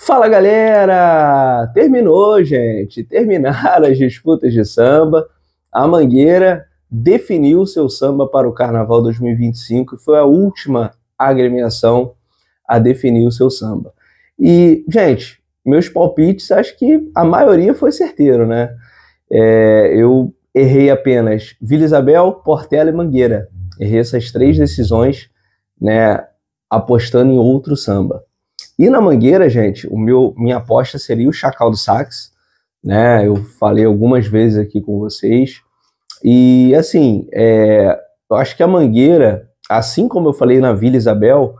Fala galera! Terminou, gente! Terminaram as disputas de samba. A Mangueira definiu seu samba para o Carnaval 2025 e foi a última agremiação a definir o seu samba. E, gente, meus palpites, acho que a maioria foi certeiro, né? É, eu errei apenas Vila Isabel, Portela e Mangueira. Errei essas três decisões, né? Apostando em outro samba. E na Mangueira, gente, o meu minha aposta seria o Chacal do Sax, né? Eu falei algumas vezes aqui com vocês. E assim, é, eu acho que a Mangueira, assim como eu falei na Vila Isabel,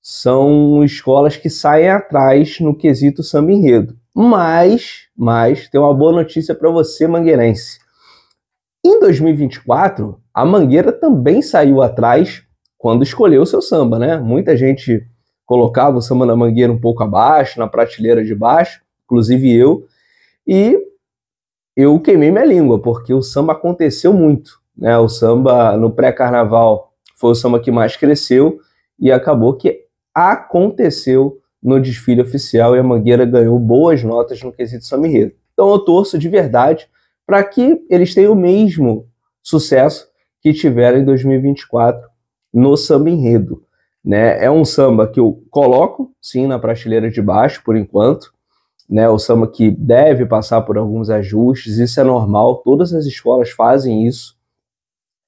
são escolas que saem atrás no quesito samba enredo. Mas, mas tem uma boa notícia para você, mangueirense. Em 2024, a Mangueira também saiu atrás quando escolheu o seu samba, né? Muita gente colocava o samba na mangueira um pouco abaixo, na prateleira de baixo, inclusive eu, e eu queimei minha língua, porque o samba aconteceu muito. Né? O samba no pré-carnaval foi o samba que mais cresceu e acabou que aconteceu no desfile oficial e a Mangueira ganhou boas notas no quesito samba-enredo. Então eu torço de verdade para que eles tenham o mesmo sucesso que tiveram em 2024 no samba-enredo. Né? É um samba que eu coloco, sim, na prateleira de baixo, por enquanto. Né? O samba que deve passar por alguns ajustes, isso é normal, todas as escolas fazem isso.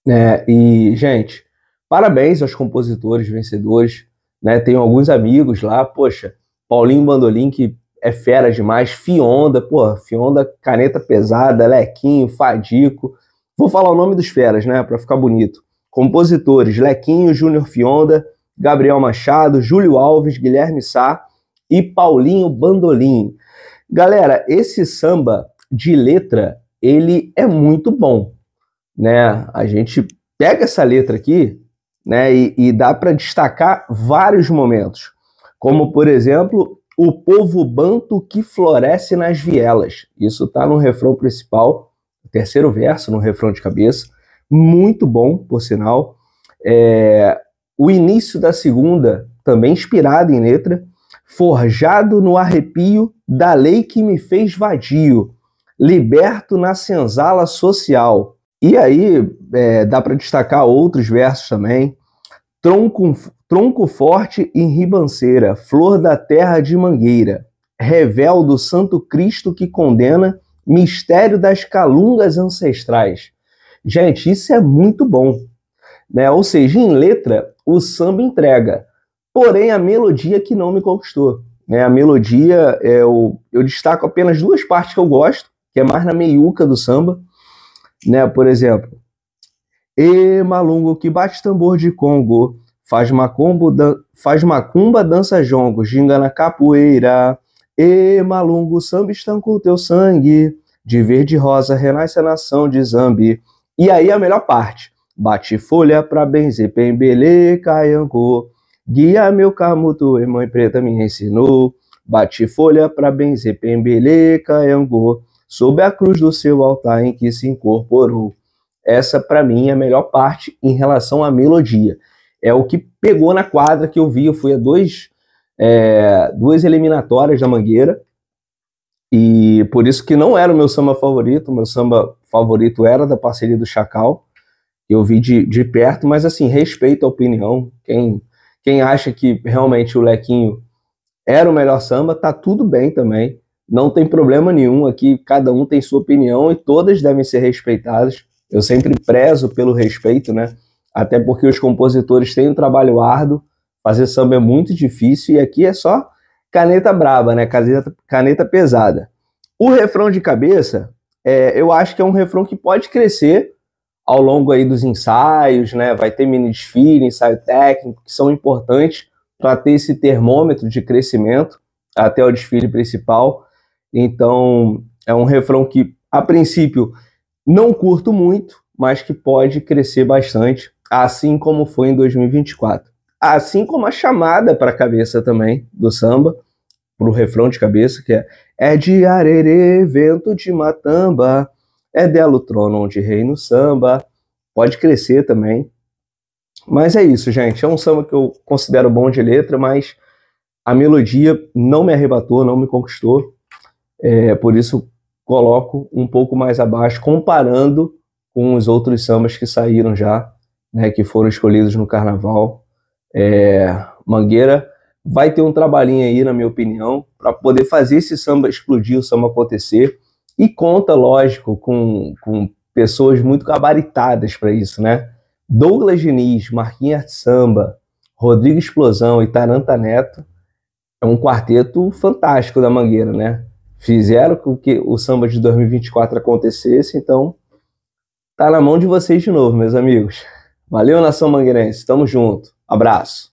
Né? E, gente, parabéns aos compositores vencedores. Né? Tenho alguns amigos lá, poxa, Paulinho Bandolim, que é fera demais, Fionda, pô, Fionda, caneta pesada, Lequinho, Fadico. Vou falar o nome dos feras, né, para ficar bonito. Compositores: Lequinho, Júnior Fionda, Gabriel Machado, Júlio Alves, Guilherme Sá e Paulinho Bandolim. Galera, esse samba de letra, ele é muito bom, né? A gente pega essa letra aqui, né, e, e dá para destacar vários momentos, como por exemplo, o povo banto que floresce nas vielas. Isso tá no refrão principal, terceiro verso, no refrão de cabeça. Muito bom, por sinal. É, o início da segunda, também inspirado em letra, forjado no arrepio da lei que me fez vadio, liberto na senzala social. E aí é, dá para destacar outros versos também. Tronco, tronco forte em ribanceira, flor da terra de mangueira, revel do santo Cristo que condena, mistério das calungas ancestrais. Gente, isso é muito bom. Né? Ou seja, em letra, o samba entrega. Porém, a melodia que não me conquistou. Né? A melodia, é, eu, eu destaco apenas duas partes que eu gosto, que é mais na meiuca do samba. Né? Por exemplo, E malungo que bate tambor de Congo, faz dan faz macumba dança jongo, ginga na capoeira. E malungo, samba estancou teu sangue, de verde e rosa renasce a nação de Zambi. E aí a melhor parte. Bate folha pra benzer, pembele, caiangô Guia meu camuto, irmã mãe preta me ensinou. Bate folha pra benzer, pembele, caiangô. Sob a cruz do seu altar em que se incorporou. Essa, para mim, é a melhor parte em relação à melodia. É o que pegou na quadra que eu vi. Eu fui a dois, é, duas eliminatórias da Mangueira. E por isso que não era o meu samba favorito. meu samba favorito era da parceria do Chacal eu vi de, de perto, mas assim, respeito a opinião. Quem, quem acha que realmente o Lequinho era o melhor samba, tá tudo bem também. Não tem problema nenhum aqui, cada um tem sua opinião e todas devem ser respeitadas. Eu sempre prezo pelo respeito, né? Até porque os compositores têm um trabalho árduo, fazer samba é muito difícil e aqui é só caneta brava né? Caneta, caneta pesada. O refrão de cabeça, é, eu acho que é um refrão que pode crescer ao longo aí dos ensaios, né? Vai ter mini desfile, ensaio técnico, que são importantes para ter esse termômetro de crescimento até o desfile principal. Então, é um refrão que, a princípio, não curto muito, mas que pode crescer bastante, assim como foi em 2024. Assim como a chamada para a cabeça também do samba, para o refrão de cabeça, que é É de arerê, vento de matamba, é dela o trono onde reina o samba. Pode crescer também. Mas é isso, gente. É um samba que eu considero bom de letra, mas a melodia não me arrebatou, não me conquistou. É, por isso coloco um pouco mais abaixo, comparando com os outros sambas que saíram já, né, que foram escolhidos no carnaval. É, Mangueira vai ter um trabalhinho aí, na minha opinião, para poder fazer esse samba explodir, o samba acontecer. E conta, lógico, com, com pessoas muito gabaritadas para isso, né? Douglas Diniz, Marquinhos Samba, Rodrigo Explosão e Taranta Neto é um quarteto fantástico da Mangueira, né? Fizeram com que o samba de 2024 acontecesse, então tá na mão de vocês de novo, meus amigos. Valeu, nação mangueirense. Tamo junto. Abraço.